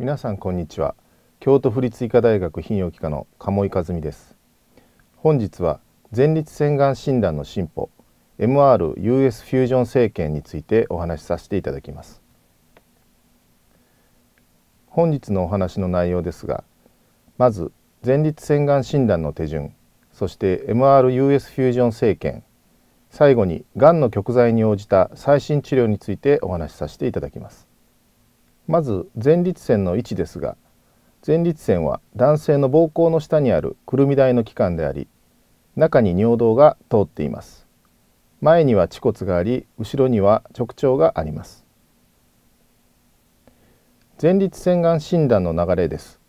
皆さんこんにちは京都府立医科大学泌尿器科の鴨井和美です本日は前立腺がん診断の進歩 MR-US フュージョン生検についてお話しさせていただきます本日のお話の内容ですがまず前立腺がん診断の手順そして MR-US フュージョン生検最後にがんの極在に応じた最新治療についてお話しさせていただきますまず前立腺の位置ですが前立腺は男性の膀胱の下にあるくるみ台の器官であり中に尿道が通っています前には恥骨があり後ろには直腸があります前立腺がん診断の流れです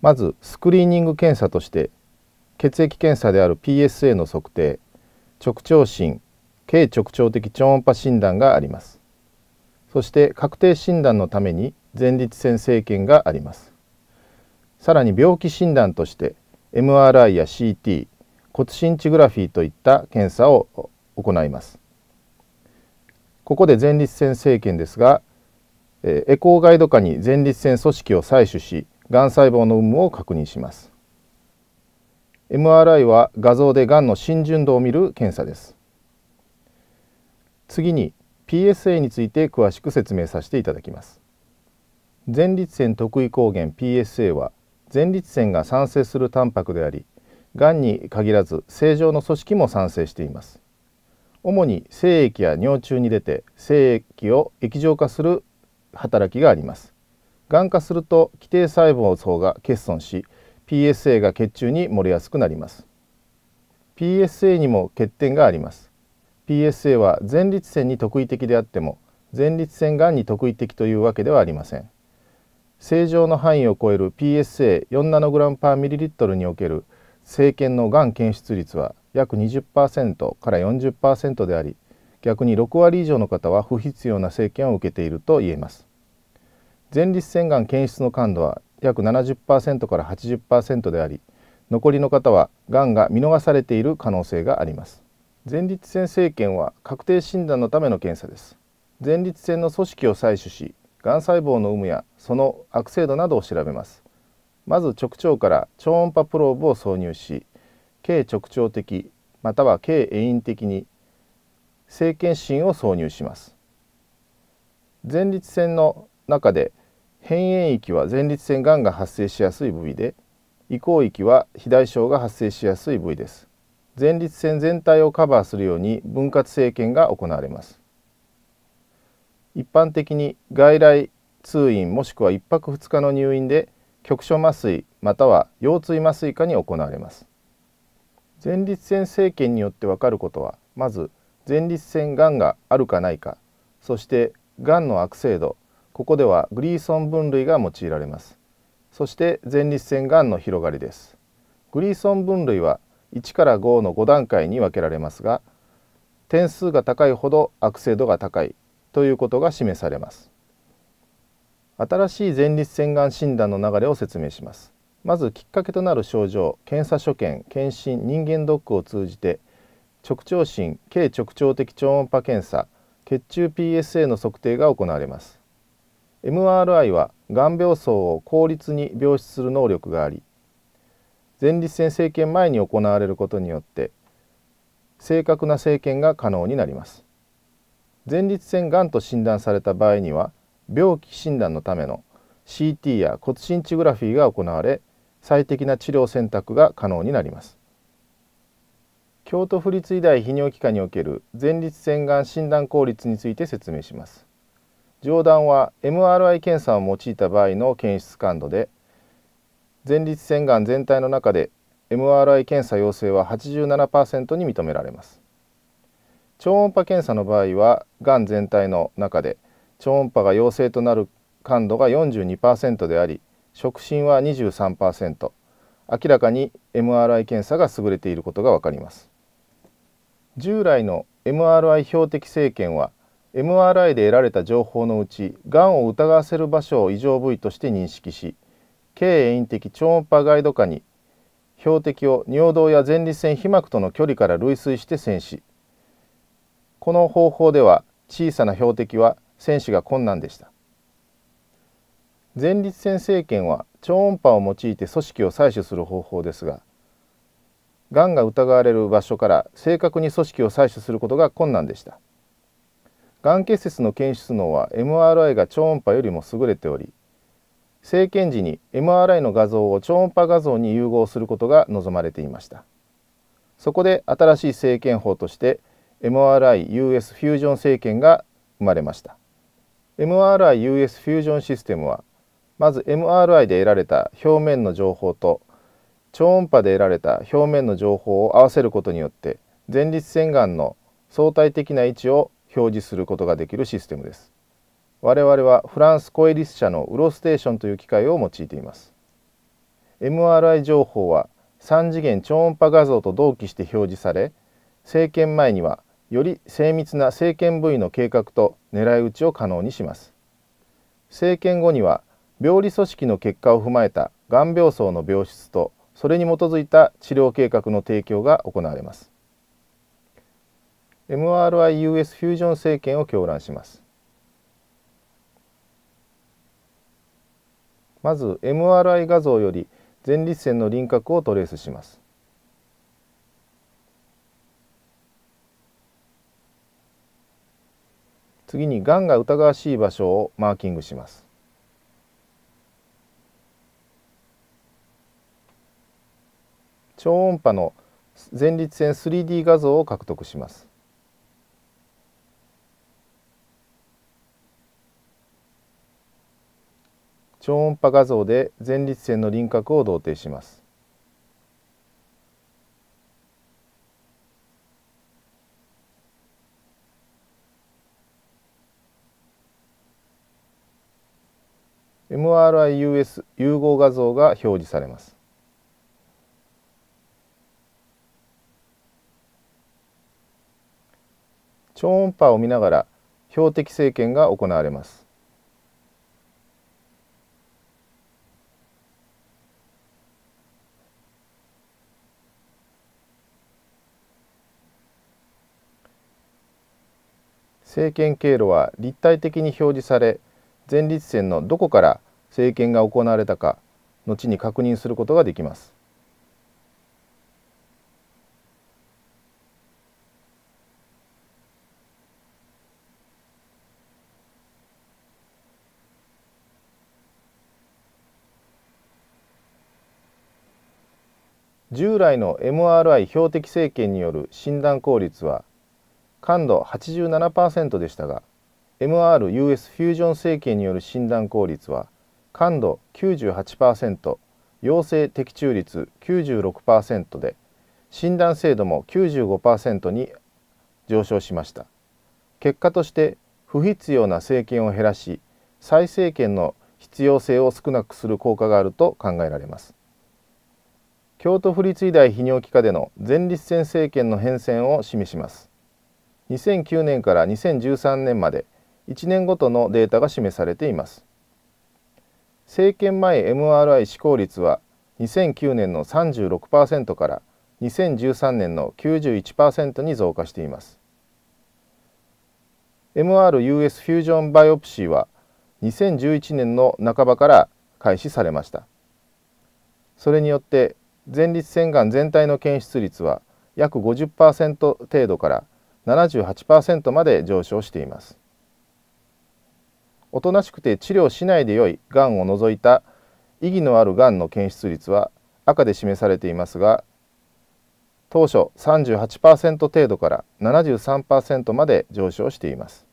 まずスクリーニング検査として血液検査である PSA の測定直腸診軽直腸的超音波診断がありますそして確定診断のために前立腺生検がありますさらに病気診断として MRI や CT 骨心地グラフィーといった検査を行いますここで前立腺生検ですがエコーガイド下に前立腺組織を採取しがん細胞の有無を確認します MRI は画像でがんの浸潤度を見る検査です次に PSA について詳しく説明させていただきます前立腺特異抗原 PSA は前立腺が産生するタンパクでありがんに限らず正常の組織も産生しています主に精液や尿中に出て精液を液状化する働きがありますがん化すると基底細胞層が欠損し PSA が血中に漏れやすくなります PSA にも欠点があります PSA は前立腺に特異的であっても前立腺がんに特異的というわけではありません正常の範囲を超える PSA4 ナノグラムパーミリリットルにおける生検のがん検出率は約20%から40%であり逆に6割以上の方は不必要な生検を受けていると言えます前立腺がん検出の感度は約70%から80%であり残りの方はがんが見逃されている可能性があります前立腺生検は確定診断のための検査です前立腺の組織を採取しがん細胞の有無やその悪性度などを調べますまず直腸から超音波プローブを挿入し軽直腸的または軽遠因的に生検芯を挿入します前立腺の中で変炎域は前立腺がんが発生しやすい部位で移行域は肥大症が発生しやすい部位です前立腺全体をカバーするように分割生検が行われます一般的に外来通院もしくは1泊2日の入院で局所麻酔または腰椎麻酔科に行われます前立腺生検によってわかることはまず前立腺がんがあるかないかそしてがんの悪性度ここではグリーソン分類が用いられますそして前立腺がんの広がりですグリーソン分類は1から5の5段階に分けられますが点数が高いほど悪性度が高いということが示されます新しい前立腺がん診断の流れを説明しますまずきっかけとなる症状検査所見検診人間ドックを通じて直腸診軽直腸的超音波検査血中 PSA の測定が行われます MRI は癌病巣を効率に病出する能力があり前立腺生検前に行われることによって正確な生検が可能になります前立腺がんと診断された場合には病気診断のための CT や骨身地グラフィーが行われ最適な治療選択が可能になります京都府立医大泌尿器科における前立腺がん診断効率について説明します上段は MRI 検査を用いた場合の検出感度で前立腺がん全体の中で MRI 検査陽性は87%に認められます超音波検査の場合はがん全体の中で超音波が陽性となる感度が42%であり触診は23%明らかに MRI 検査が優れていることがわかります従来の MRI 標的生検は MRI で得られた情報のうちがんを疑わせる場所を異常部位として認識し経遠的超音波ガイド下に標的を尿道や前立腺被膜との距離から類推して戦死この方法では小さな標的は戦死が困難でした前立腺生検は超音波を用いて組織を採取する方法ですががんが疑われる場所から正確に組織を採取することが困難でしたがん結節の検出能は MRI が超音波よりも優れており生検時に MRI の画像を超音波画像に融合することが望まれていましたそこで新しい生検法として MRI-US フュージョン生検が生まれました MRI-US フュージョンシステムはまず MRI で得られた表面の情報と超音波で得られた表面の情報を合わせることによって前立腺がんの相対的な位置を表示することができるシステムです我々はフランスコエリス社のウロステーションという機械を用いています MRI 情報は3次元超音波画像と同期して表示され生検前にはより精密な生検部位の計画と狙い撃ちを可能にします生検後には病理組織の結果を踏まえたが病巣の病室とそれに基づいた治療計画の提供が行われます MRI-US フュージョン生検を狂乱しますまず MRI 画像より前立腺の輪郭をトレースします次にがんが疑わしい場所をマーキングします超音波の前立腺 3D 画像を獲得します超音波画像で前立腺の輪郭を同定します。MRIUS 融合画像が表示されます。超音波を見ながら標的生検が行われます。政権経路は立体的に表示され前立腺のどこから政権が行われたか後に確認することができます。従来の MRI 標的生検による診断効率は感度87%でしたが MRUS フュージョン政権による診断効率は感度98%陽性的中率96%で診断精度も95%に上昇しました結果として不必要な政権を減らし再政権の必要性を少なくする効果があると考えられます京都府立医大泌尿器科での前立腺政権の変遷を示します2009年から2013年まで1年ごとのデータが示されています政権前 MRI 施行率は2009年の36%から2013年の91%に増加しています MRUS フュージョンバイオプシーは2011年の半ばから開始されましたそれによって前立腺がん全体の検出率は約50%程度から78%まで上昇していますおとなしくて治療しないでよいがんを除いた意義のあるがんの検出率は赤で示されていますが当初38%程度から73%まで上昇しています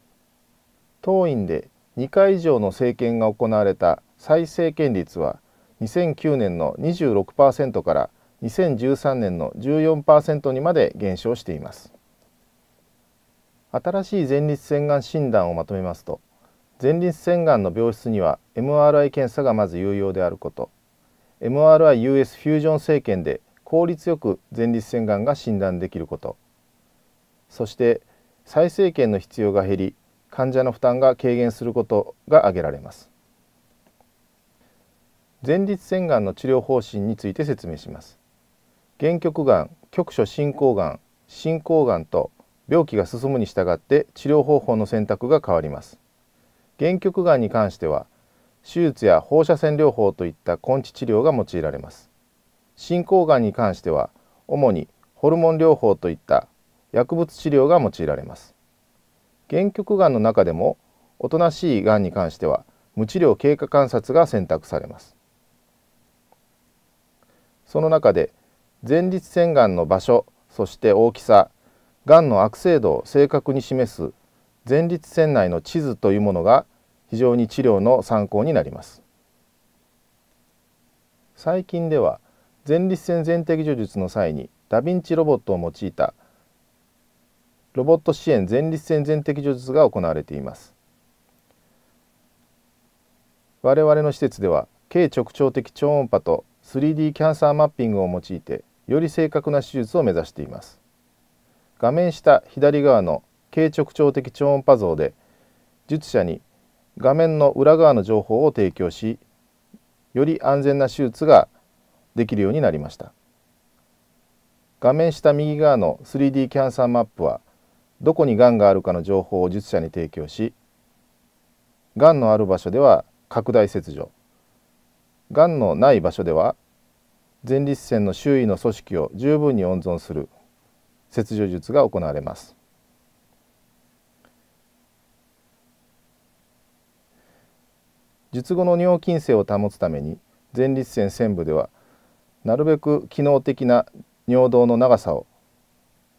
当院で2回以上の政権が行われた再生権率は2009年の26%から2013年の14%にまで減少しています。新しい前立腺がん診断をまとめますと前立腺がんの病室には MRI 検査がまず有用であること MRIUS フュージョン生検で効率よく前立腺がんが診断できることそして再生検の必要が減り患者の負担が軽減することが挙げられます前立腺がんの治療方針について説明します原局がん局所進行がん進行がんと病気が進むに従って治療方法の選択が変わります原曲がんに関しては手術や放射線療法といった根治治療が用いられます進行がんに関しては主にホルモン療法といった薬物治療が用いられます原曲がんの中でもおとなしいがんに関しては無治療経過観察が選択されますその中で前立腺がんの場所そして大きさがんの悪性度を正確に示す前立腺内の地図というものが非常に治療の参考になります最近では前立腺全摘除術の際にダヴィンチロボットを用いたロボット支援前立腺全摘除術が行われています我々の施設では軽直腸的超音波と 3D キャンサーマッピングを用いてより正確な手術を目指しています画面下左側の軽直腸的超音波像で術者に画面の裏側の情報を提供しより安全な手術ができるようになりました画面下右側の 3D キャンサーマップはどこにがんがあるかの情報を術者に提供しがんのある場所では拡大切除がんのない場所では前立腺の周囲の組織を十分に温存する切除術が行われます術後の尿菌性を保つために前立腺専部ではなるべく機能的な尿道の長さを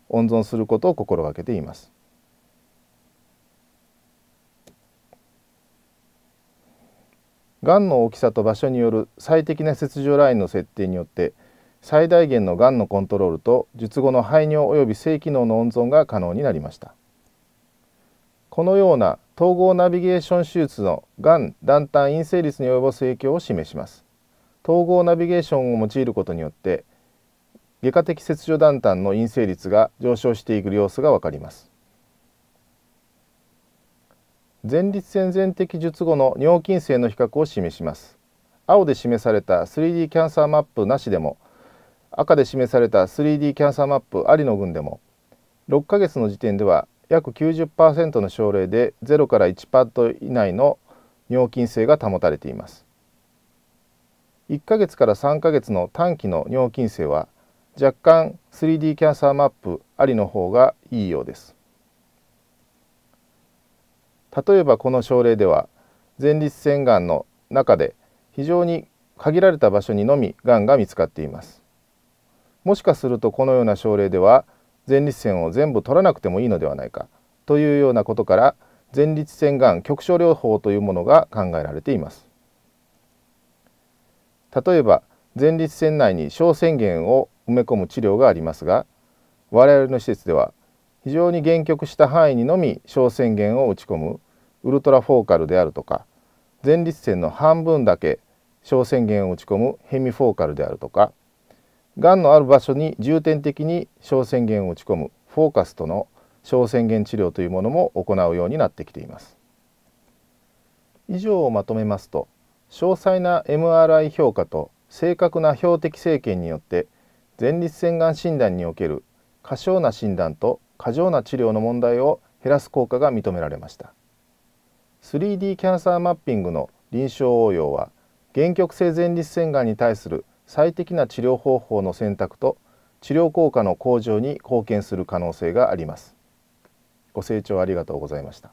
温存することを心がけています癌の大きさと場所による最適な切除ラインの設定によって最大限のがんのコントロールと術後の排尿及び性機能の温存が可能になりましたこのような統合ナビゲーション手術のがん団体陰性率に及ぼす影響を示します統合ナビゲーションを用いることによって外科的切除団体の陰性率が上昇していく様子がわかります前立腺全摘術後の尿菌性の比較を示します青で示された 3D キャンサーマップなしでも赤で示された 3D キャンサーマップありの群でも6ヶ月の時点では約90%の症例で0から1パッド以内の尿菌性が保たれています1ヶ月から3ヶ月の短期の尿菌性は若干 3D キャンサーマップありの方がいいようです例えばこの症例では前立腺がんの中で非常に限られた場所にのみがんが見つかっていますもしかするとこのような症例では前立腺を全部取らなくてもいいのではないかというようなことから前立腺がん局所療法というものが考えられています例えば前立腺内に小腺言を埋め込む治療がありますが我々の施設では非常に限局した範囲にのみ小腺言を打ち込むウルトラフォーカルであるとか前立腺の半分だけ小腺言を打ち込むヘミフォーカルであるとかがんのある場所に重点的に小宣言を打ち込むフォーカスとの小宣言治療というものも行うようになってきています以上をまとめますと詳細な MRI 評価と正確な標的生検によって前立腺がん診断における過小な診断と過剰な治療の問題を減らす効果が認められました 3D キャンサーマッピングの臨床応用は原曲性前立腺がんに対する最適な治療方法の選択と治療効果の向上に貢献する可能性があります。ご清聴ありがとうございました。